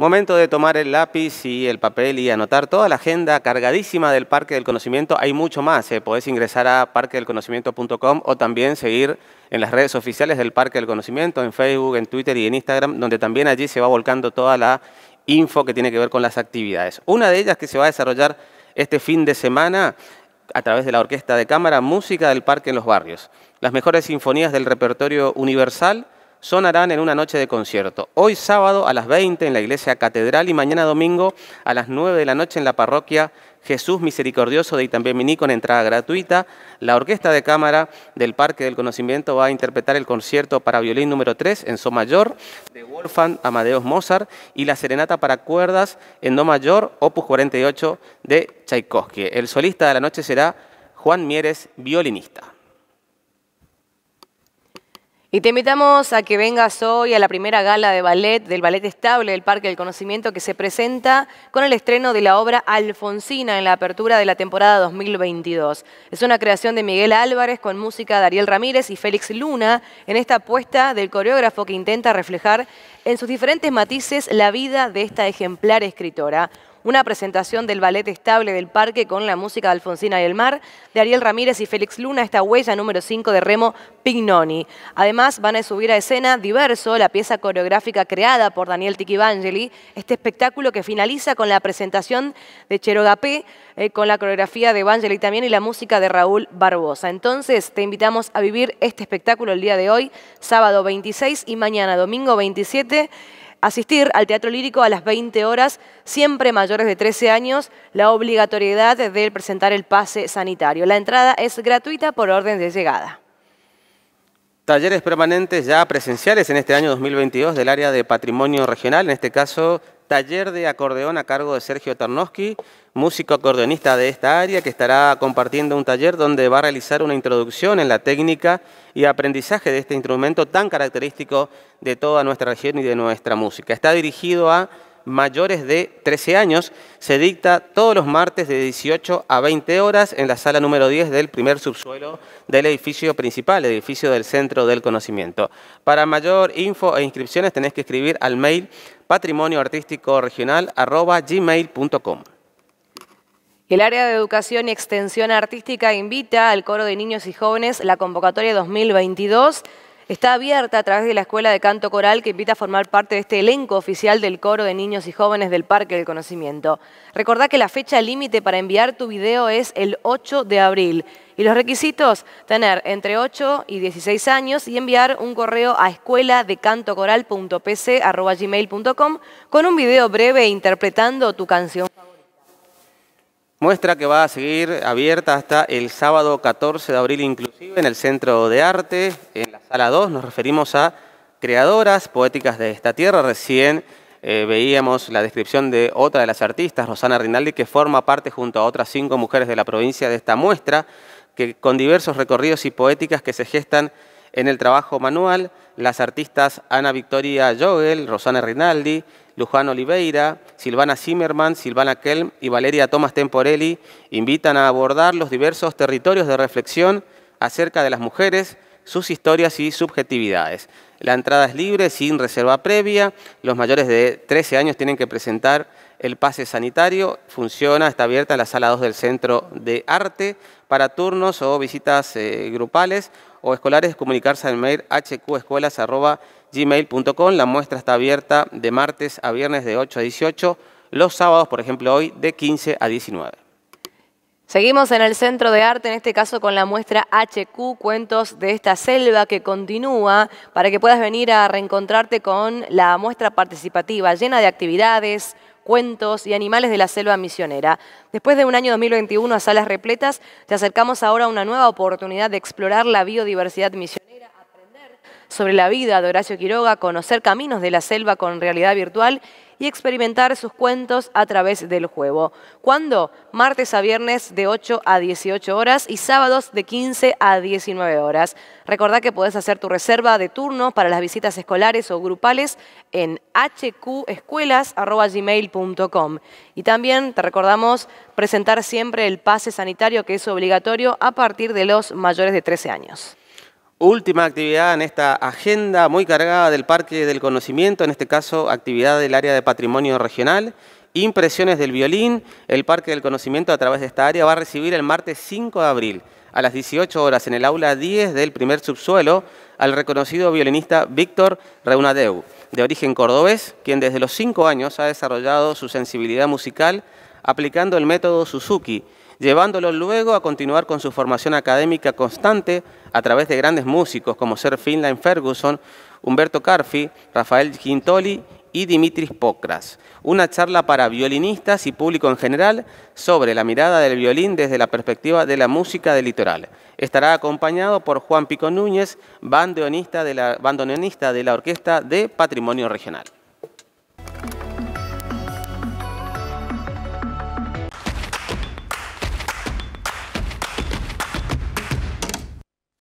Momento de tomar el lápiz y el papel y anotar toda la agenda cargadísima del Parque del Conocimiento. Hay mucho más. ¿eh? Podés ingresar a parquedelconocimiento.com o también seguir en las redes oficiales del Parque del Conocimiento, en Facebook, en Twitter y en Instagram, donde también allí se va volcando toda la info que tiene que ver con las actividades. Una de ellas que se va a desarrollar este fin de semana a través de la Orquesta de Cámara, Música del Parque en los Barrios. Las mejores sinfonías del repertorio universal sonarán en una noche de concierto. Hoy sábado a las 20 en la iglesia catedral y mañana domingo a las 9 de la noche en la parroquia Jesús Misericordioso de Itambemini con entrada gratuita. La Orquesta de Cámara del Parque del Conocimiento va a interpretar el concierto para violín número 3 en So mayor de Wolfgang Amadeus Mozart y la serenata para cuerdas en Do mayor, opus 48 de Tchaikovsky. El solista de la noche será Juan Mieres, violinista. Y te invitamos a que vengas hoy a la primera gala de ballet del Ballet Estable del Parque del Conocimiento que se presenta con el estreno de la obra Alfonsina en la apertura de la temporada 2022. Es una creación de Miguel Álvarez con música de Ariel Ramírez y Félix Luna en esta apuesta del coreógrafo que intenta reflejar en sus diferentes matices la vida de esta ejemplar escritora una presentación del ballet estable del parque con la música de Alfonsina y el Mar, de Ariel Ramírez y Félix Luna, esta huella número 5 de Remo Pignoni. Además, van a subir a escena Diverso, la pieza coreográfica creada por Daniel Tiquivangeli, este espectáculo que finaliza con la presentación de Cherogapé, eh, con la coreografía de Vangeli también y la música de Raúl Barbosa. Entonces, te invitamos a vivir este espectáculo el día de hoy, sábado 26 y mañana, domingo 27 asistir al teatro lírico a las 20 horas, siempre mayores de 13 años, la obligatoriedad de presentar el pase sanitario. La entrada es gratuita por orden de llegada. Talleres permanentes ya presenciales en este año 2022 del área de patrimonio regional, en este caso taller de acordeón a cargo de Sergio Tarnowski, músico acordeonista de esta área, que estará compartiendo un taller donde va a realizar una introducción en la técnica y aprendizaje de este instrumento tan característico de toda nuestra región y de nuestra música. Está dirigido a mayores de 13 años. Se dicta todos los martes de 18 a 20 horas en la sala número 10 del primer subsuelo del edificio principal, edificio del Centro del Conocimiento. Para mayor info e inscripciones tenés que escribir al mail patrimonioartísticoregional.gmail.com. El área de educación y extensión artística invita al coro de niños y jóvenes la convocatoria 2022 está abierta a través de la Escuela de Canto Coral que invita a formar parte de este elenco oficial del coro de niños y jóvenes del Parque del Conocimiento. Recordá que la fecha límite para enviar tu video es el 8 de abril. Y los requisitos, tener entre 8 y 16 años y enviar un correo a escuela de con un video breve interpretando tu canción. Muestra que va a seguir abierta hasta el sábado 14 de abril inclusive en el Centro de Arte, en la Sala 2. Nos referimos a creadoras poéticas de esta tierra. Recién eh, veíamos la descripción de otra de las artistas, Rosana Rinaldi, que forma parte junto a otras cinco mujeres de la provincia de esta muestra, que con diversos recorridos y poéticas que se gestan en el trabajo manual, las artistas Ana Victoria Jogel, Rosana Rinaldi, Luján Oliveira, Silvana Zimmerman, Silvana Kelm y Valeria Tomás Temporelli invitan a abordar los diversos territorios de reflexión acerca de las mujeres sus historias y subjetividades. La entrada es libre, sin reserva previa. Los mayores de 13 años tienen que presentar el pase sanitario. Funciona, está abierta la sala 2 del Centro de Arte para turnos o visitas eh, grupales o escolares. Comunicarse al mail hqescuelas.gmail.com. La muestra está abierta de martes a viernes de 8 a 18. Los sábados, por ejemplo, hoy de 15 a 19. Seguimos en el Centro de Arte, en este caso con la muestra HQ, Cuentos de esta selva que continúa para que puedas venir a reencontrarte con la muestra participativa llena de actividades, cuentos y animales de la selva misionera. Después de un año 2021 a salas repletas, te acercamos ahora a una nueva oportunidad de explorar la biodiversidad misionera sobre la vida de Horacio Quiroga, conocer caminos de la selva con realidad virtual y experimentar sus cuentos a través del juego. ¿Cuándo? Martes a viernes de 8 a 18 horas y sábados de 15 a 19 horas. Recordá que podés hacer tu reserva de turno para las visitas escolares o grupales en hqescuelas.gmail.com. Y también te recordamos presentar siempre el pase sanitario que es obligatorio a partir de los mayores de 13 años. Última actividad en esta agenda muy cargada del Parque del Conocimiento, en este caso actividad del área de patrimonio regional. Impresiones del violín, el Parque del Conocimiento a través de esta área va a recibir el martes 5 de abril a las 18 horas en el aula 10 del primer subsuelo al reconocido violinista Víctor Reunadeu, de origen cordobés, quien desde los cinco años ha desarrollado su sensibilidad musical aplicando el método Suzuki, llevándolos luego a continuar con su formación académica constante a través de grandes músicos como Sir Finlay Ferguson, Humberto Carfi, Rafael Gintoli y Dimitris Pokras. Una charla para violinistas y público en general sobre la mirada del violín desde la perspectiva de la música del litoral. Estará acompañado por Juan Pico Núñez, bandoneonista de la Orquesta de Patrimonio Regional.